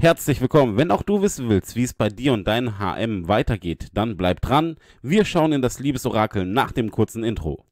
Herzlich willkommen. Wenn auch du wissen willst, wie es bei dir und deinem HM weitergeht, dann bleib dran. Wir schauen in das Liebesorakel nach dem kurzen Intro.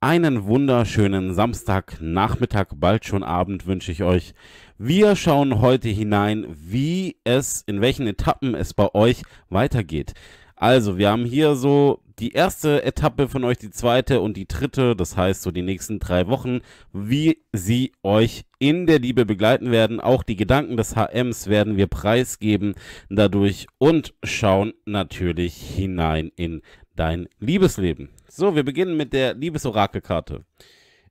Einen wunderschönen Samstagnachmittag, bald schon Abend wünsche ich euch. Wir schauen heute hinein, wie es, in welchen Etappen es bei euch weitergeht. Also, wir haben hier so die erste Etappe von euch, die zweite und die dritte, das heißt so die nächsten drei Wochen, wie sie euch in der Liebe begleiten werden. Auch die Gedanken des HMs werden wir preisgeben dadurch und schauen natürlich hinein in dein Liebesleben. So, wir beginnen mit der Liebesorakelkarte.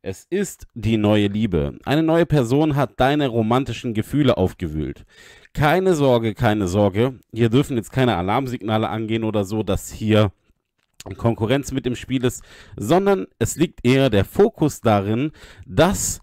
Es ist die neue Liebe. Eine neue Person hat deine romantischen Gefühle aufgewühlt. Keine Sorge, keine Sorge. Hier dürfen jetzt keine Alarmsignale angehen oder so, dass hier Konkurrenz mit dem Spiel ist, sondern es liegt eher der Fokus darin, dass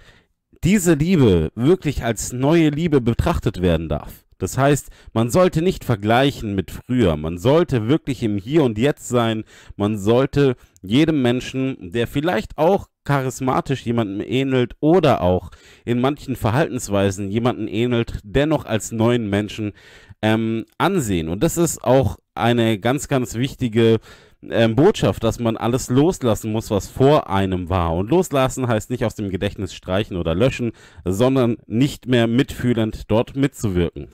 diese Liebe wirklich als neue Liebe betrachtet werden darf. Das heißt, man sollte nicht vergleichen mit früher, man sollte wirklich im Hier und Jetzt sein, man sollte jedem Menschen, der vielleicht auch charismatisch jemandem ähnelt oder auch in manchen Verhaltensweisen jemanden ähnelt, dennoch als neuen Menschen ähm, ansehen. Und das ist auch eine ganz, ganz wichtige ähm, Botschaft, dass man alles loslassen muss, was vor einem war. Und loslassen heißt nicht aus dem Gedächtnis streichen oder löschen, sondern nicht mehr mitfühlend dort mitzuwirken.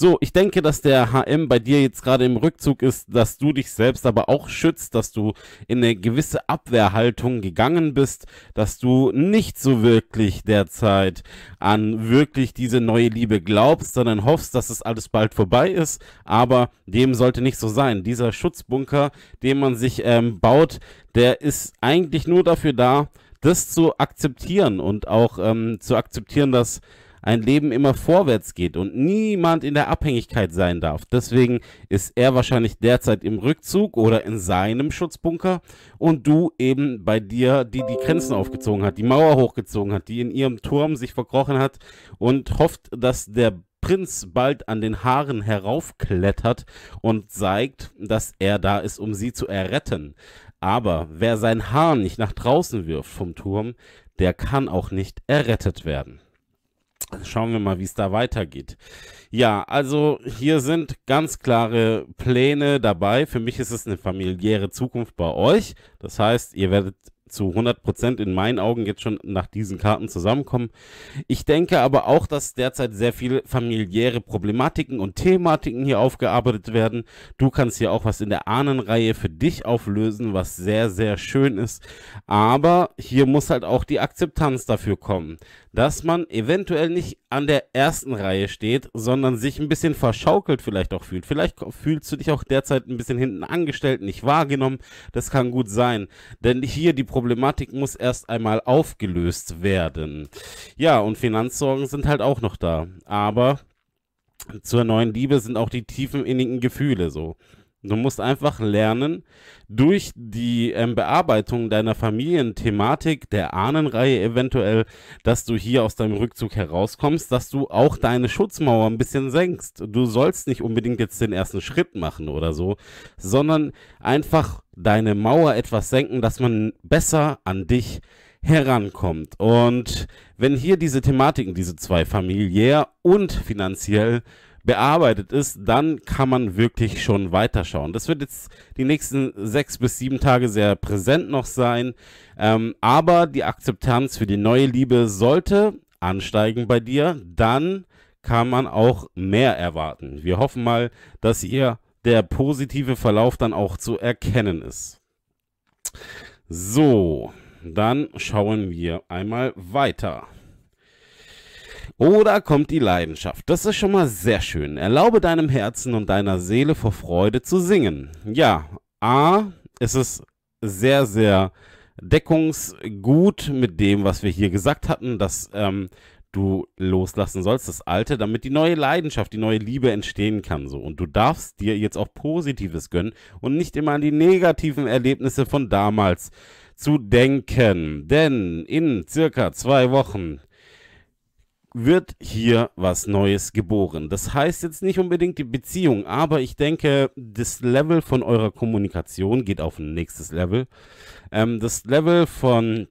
So, ich denke, dass der HM bei dir jetzt gerade im Rückzug ist, dass du dich selbst aber auch schützt, dass du in eine gewisse Abwehrhaltung gegangen bist, dass du nicht so wirklich derzeit an wirklich diese neue Liebe glaubst, sondern hoffst, dass es alles bald vorbei ist. Aber dem sollte nicht so sein. Dieser Schutzbunker, den man sich ähm, baut, der ist eigentlich nur dafür da, das zu akzeptieren und auch ähm, zu akzeptieren, dass ein Leben immer vorwärts geht und niemand in der Abhängigkeit sein darf. Deswegen ist er wahrscheinlich derzeit im Rückzug oder in seinem Schutzbunker und du eben bei dir, die die Grenzen aufgezogen hat, die Mauer hochgezogen hat, die in ihrem Turm sich verkrochen hat und hofft, dass der Prinz bald an den Haaren heraufklettert und zeigt, dass er da ist, um sie zu erretten. Aber wer sein Haar nicht nach draußen wirft vom Turm, der kann auch nicht errettet werden. Schauen wir mal, wie es da weitergeht. Ja, also hier sind ganz klare Pläne dabei. Für mich ist es eine familiäre Zukunft bei euch. Das heißt, ihr werdet zu 100 in meinen Augen jetzt schon nach diesen Karten zusammenkommen. Ich denke aber auch, dass derzeit sehr viele familiäre Problematiken und Thematiken hier aufgearbeitet werden. Du kannst hier auch was in der Ahnenreihe für dich auflösen, was sehr, sehr schön ist. Aber hier muss halt auch die Akzeptanz dafür kommen, dass man eventuell nicht an der ersten Reihe steht, sondern sich ein bisschen verschaukelt vielleicht auch fühlt. Vielleicht fühlst du dich auch derzeit ein bisschen hinten angestellt, nicht wahrgenommen. Das kann gut sein. Denn hier die Problematik Problematik muss erst einmal aufgelöst werden. Ja, und Finanzsorgen sind halt auch noch da. Aber zur neuen Liebe sind auch die tiefen innigen Gefühle so. Du musst einfach lernen, durch die ähm, Bearbeitung deiner Familienthematik, der Ahnenreihe eventuell, dass du hier aus deinem Rückzug herauskommst, dass du auch deine Schutzmauer ein bisschen senkst. Du sollst nicht unbedingt jetzt den ersten Schritt machen oder so, sondern einfach deine Mauer etwas senken, dass man besser an dich herankommt. Und wenn hier diese Thematiken, diese zwei familiär und finanziell bearbeitet ist, dann kann man wirklich schon weiterschauen. Das wird jetzt die nächsten sechs bis sieben Tage sehr präsent noch sein, ähm, aber die Akzeptanz für die neue Liebe sollte ansteigen bei dir, dann kann man auch mehr erwarten. Wir hoffen mal, dass ihr der positive Verlauf dann auch zu erkennen ist. So, dann schauen wir einmal weiter. Oder kommt die Leidenschaft? Das ist schon mal sehr schön. Erlaube deinem Herzen und deiner Seele vor Freude zu singen. Ja, A, es ist sehr, sehr deckungsgut mit dem, was wir hier gesagt hatten, dass ähm, du loslassen sollst, das Alte, damit die neue Leidenschaft, die neue Liebe entstehen kann. So. Und du darfst dir jetzt auch Positives gönnen und nicht immer an die negativen Erlebnisse von damals zu denken. Denn in circa zwei Wochen wird hier was Neues geboren. Das heißt jetzt nicht unbedingt die Beziehung, aber ich denke, das Level von eurer Kommunikation geht auf ein nächstes Level. Ähm, das Level von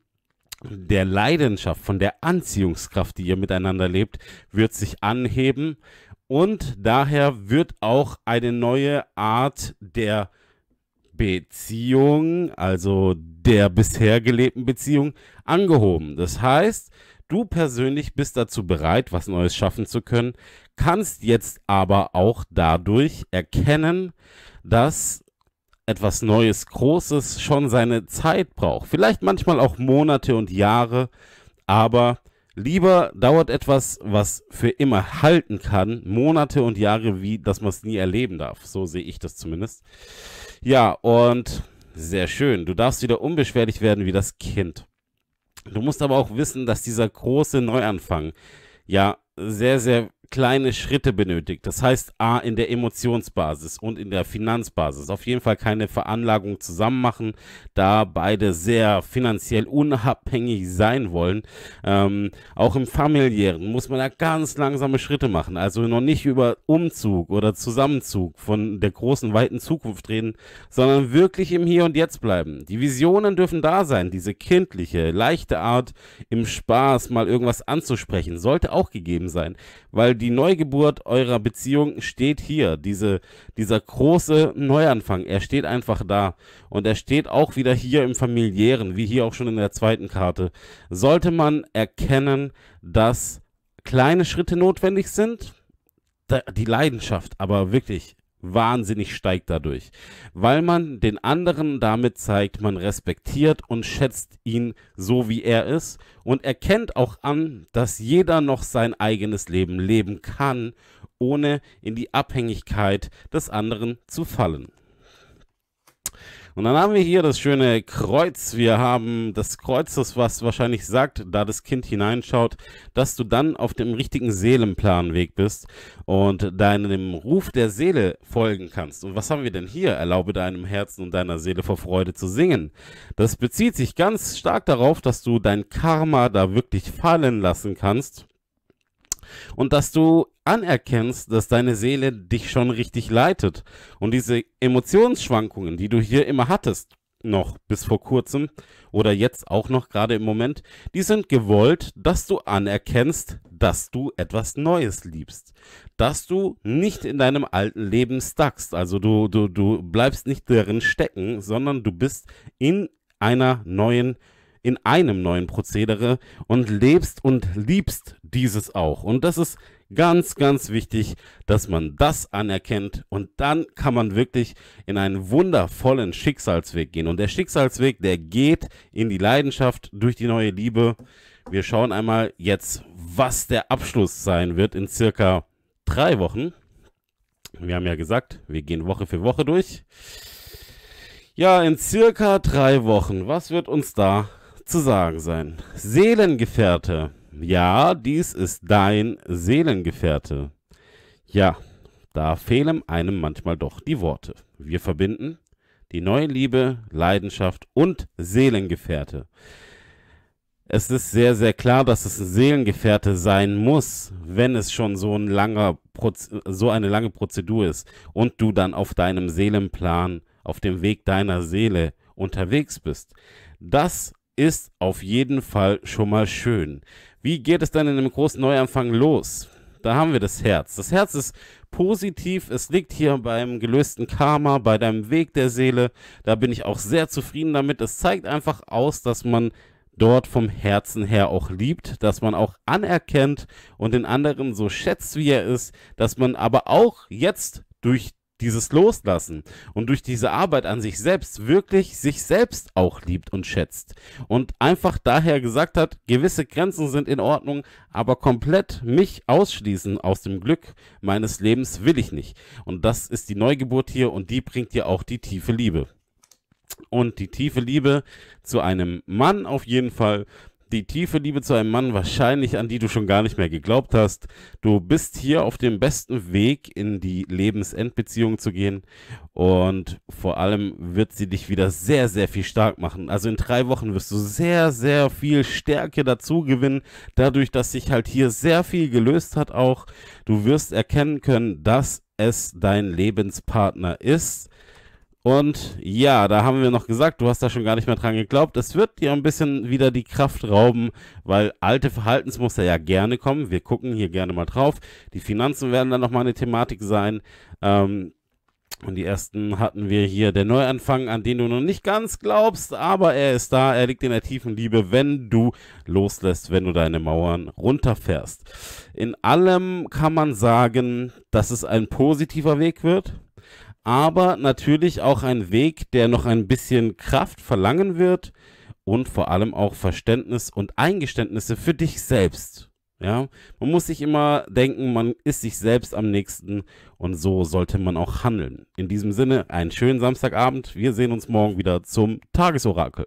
der Leidenschaft, von der Anziehungskraft, die ihr miteinander lebt, wird sich anheben und daher wird auch eine neue Art der Beziehung, also der bisher gelebten Beziehung, angehoben. Das heißt, Du persönlich bist dazu bereit, was Neues schaffen zu können, kannst jetzt aber auch dadurch erkennen, dass etwas Neues, Großes schon seine Zeit braucht. Vielleicht manchmal auch Monate und Jahre, aber lieber dauert etwas, was für immer halten kann, Monate und Jahre, wie dass man es nie erleben darf. So sehe ich das zumindest. Ja, und sehr schön. Du darfst wieder unbeschwerlich werden wie das Kind. Du musst aber auch wissen, dass dieser große Neuanfang ja sehr, sehr kleine Schritte benötigt. Das heißt, A, in der Emotionsbasis und in der Finanzbasis. Auf jeden Fall keine Veranlagung zusammen machen, da beide sehr finanziell unabhängig sein wollen. Ähm, auch im familiären muss man da ganz langsame Schritte machen. Also noch nicht über Umzug oder Zusammenzug von der großen, weiten Zukunft reden, sondern wirklich im Hier und Jetzt bleiben. Die Visionen dürfen da sein. Diese kindliche, leichte Art, im Spaß mal irgendwas anzusprechen, sollte auch gegeben sein, weil die Neugeburt eurer Beziehung steht hier. Diese, dieser große Neuanfang, er steht einfach da. Und er steht auch wieder hier im familiären, wie hier auch schon in der zweiten Karte. Sollte man erkennen, dass kleine Schritte notwendig sind, die Leidenschaft, aber wirklich wahnsinnig steigt dadurch, weil man den anderen damit zeigt, man respektiert und schätzt ihn so, wie er ist und erkennt auch an, dass jeder noch sein eigenes Leben leben kann, ohne in die Abhängigkeit des anderen zu fallen. Und dann haben wir hier das schöne Kreuz. Wir haben das Kreuz, das was wahrscheinlich sagt, da das Kind hineinschaut, dass du dann auf dem richtigen Seelenplanweg bist und deinem Ruf der Seele folgen kannst. Und was haben wir denn hier? Erlaube deinem Herzen und deiner Seele vor Freude zu singen. Das bezieht sich ganz stark darauf, dass du dein Karma da wirklich fallen lassen kannst und dass du anerkennst, dass deine Seele dich schon richtig leitet. Und diese Emotionsschwankungen, die du hier immer hattest, noch bis vor kurzem oder jetzt auch noch gerade im Moment, die sind gewollt, dass du anerkennst, dass du etwas Neues liebst, dass du nicht in deinem alten Leben stackst, also du, du, du bleibst nicht darin stecken, sondern du bist in einer neuen Welt in einem neuen Prozedere und lebst und liebst dieses auch. Und das ist ganz, ganz wichtig, dass man das anerkennt und dann kann man wirklich in einen wundervollen Schicksalsweg gehen. Und der Schicksalsweg, der geht in die Leidenschaft durch die neue Liebe. Wir schauen einmal jetzt, was der Abschluss sein wird in circa drei Wochen. Wir haben ja gesagt, wir gehen Woche für Woche durch. Ja, in circa drei Wochen, was wird uns da zu sagen sein. Seelengefährte. Ja, dies ist dein Seelengefährte. Ja, da fehlen einem manchmal doch die Worte. Wir verbinden die neue Liebe, Leidenschaft und Seelengefährte. Es ist sehr, sehr klar, dass es ein Seelengefährte sein muss, wenn es schon so, ein langer so eine lange Prozedur ist und du dann auf deinem Seelenplan, auf dem Weg deiner Seele unterwegs bist. Das ist auf jeden Fall schon mal schön. Wie geht es dann in einem großen Neuanfang los? Da haben wir das Herz. Das Herz ist positiv. Es liegt hier beim gelösten Karma, bei deinem Weg der Seele. Da bin ich auch sehr zufrieden damit. Es zeigt einfach aus, dass man dort vom Herzen her auch liebt, dass man auch anerkennt und den anderen so schätzt, wie er ist, dass man aber auch jetzt durch dieses Loslassen und durch diese Arbeit an sich selbst wirklich sich selbst auch liebt und schätzt und einfach daher gesagt hat, gewisse Grenzen sind in Ordnung, aber komplett mich ausschließen aus dem Glück meines Lebens will ich nicht. Und das ist die Neugeburt hier und die bringt dir auch die tiefe Liebe. Und die tiefe Liebe zu einem Mann auf jeden Fall die tiefe Liebe zu einem Mann wahrscheinlich, an die du schon gar nicht mehr geglaubt hast. Du bist hier auf dem besten Weg, in die Lebensendbeziehung zu gehen. Und vor allem wird sie dich wieder sehr, sehr viel stark machen. Also in drei Wochen wirst du sehr, sehr viel Stärke dazu gewinnen, dadurch, dass sich halt hier sehr viel gelöst hat auch. Du wirst erkennen können, dass es dein Lebenspartner ist und ja, da haben wir noch gesagt, du hast da schon gar nicht mehr dran geglaubt. Es wird dir ein bisschen wieder die Kraft rauben, weil alte Verhaltensmuster ja gerne kommen. Wir gucken hier gerne mal drauf. Die Finanzen werden dann nochmal eine Thematik sein. Ähm, und die ersten hatten wir hier. Der Neuanfang, an den du noch nicht ganz glaubst, aber er ist da. Er liegt in der tiefen Liebe, wenn du loslässt, wenn du deine Mauern runterfährst. In allem kann man sagen, dass es ein positiver Weg wird aber natürlich auch ein Weg, der noch ein bisschen Kraft verlangen wird und vor allem auch Verständnis und Eingeständnisse für dich selbst. Ja, man muss sich immer denken, man ist sich selbst am nächsten und so sollte man auch handeln. In diesem Sinne, einen schönen Samstagabend. Wir sehen uns morgen wieder zum Tagesorakel.